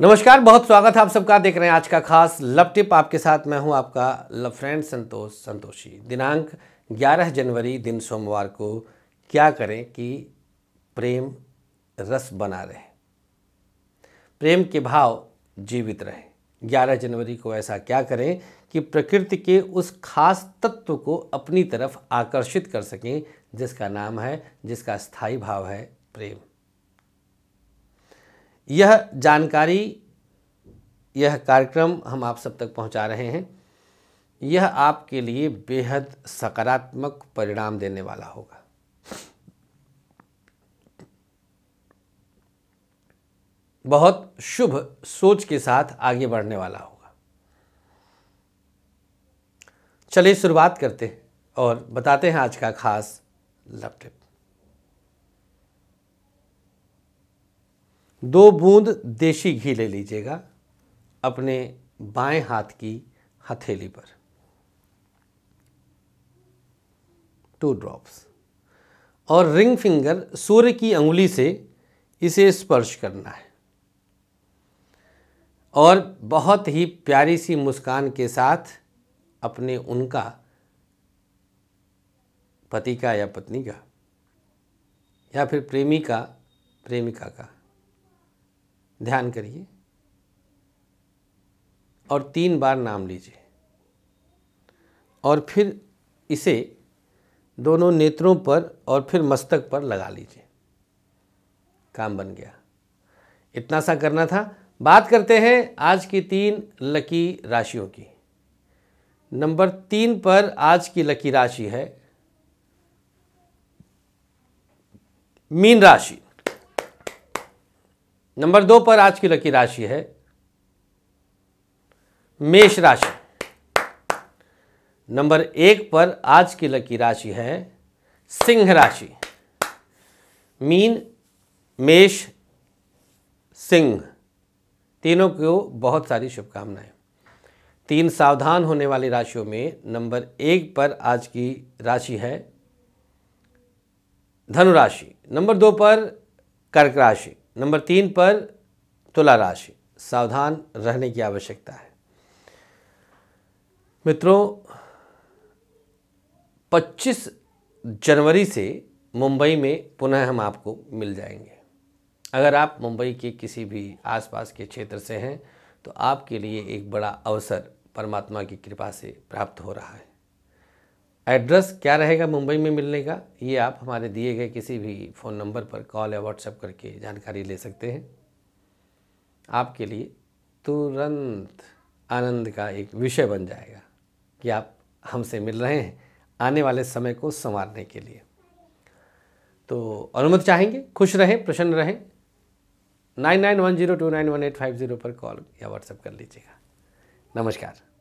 नमस्कार बहुत स्वागत है आप सबका देख रहे हैं आज का खास लव टिप आपके साथ मैं हूं आपका लव फ्रेंड संतोष संतोषी दिनांक 11 जनवरी दिन सोमवार को क्या करें कि प्रेम रस बना रहे प्रेम के भाव जीवित रहे 11 जनवरी को ऐसा क्या करें कि प्रकृति के उस खास तत्व को अपनी तरफ आकर्षित कर सकें जिसका नाम है जिसका स्थायी भाव है प्रेम यह जानकारी यह कार्यक्रम हम आप सब तक पहुंचा रहे हैं यह आपके लिए बेहद सकारात्मक परिणाम देने वाला होगा बहुत शुभ सोच के साथ आगे बढ़ने वाला होगा चलिए शुरुआत करते हैं और बताते हैं आज का खास लव टिप दो बूंद देसी घी ले लीजिएगा अपने बाएं हाथ की हथेली पर टू ड्रॉप्स और रिंग फिंगर सूर्य की अंगुली से इसे स्पर्श करना है और बहुत ही प्यारी सी मुस्कान के साथ अपने उनका पति का या पत्नी का या फिर प्रेमी का प्रेमिका का ध्यान करिए और तीन बार नाम लीजिए और फिर इसे दोनों नेत्रों पर और फिर मस्तक पर लगा लीजिए काम बन गया इतना सा करना था बात करते हैं आज की तीन लकी राशियों की नंबर तीन पर आज की लकी राशि है मीन राशि नंबर दो पर आज की लकी राशि है मेष राशि नंबर एक पर आज की लकी राशि है सिंह राशि मीन मेष सिंह तीनों को बहुत सारी शुभकामनाएं तीन सावधान होने वाली राशियों में नंबर एक पर आज की राशि है धनु राशि नंबर दो पर कर्क राशि नंबर तीन पर तुला राशि सावधान रहने की आवश्यकता है मित्रों 25 जनवरी से मुंबई में पुनः हम आपको मिल जाएंगे अगर आप मुंबई के किसी भी आसपास के क्षेत्र से हैं तो आपके लिए एक बड़ा अवसर परमात्मा की कृपा से प्राप्त हो रहा है एड्रेस क्या रहेगा मुंबई में मिलने का ये आप हमारे दिए गए किसी भी फ़ोन नंबर पर कॉल या व्हाट्सएप करके जानकारी ले सकते हैं आपके लिए तुरंत आनंद का एक विषय बन जाएगा कि आप हमसे मिल रहे हैं आने वाले समय को संवारने के लिए तो अनुमति चाहेंगे खुश रहें प्रसन्न रहें nine nine one zero two nine one eight five zero पर कॉल या व्हाट्सएप कर लीजिएगा नमस्कार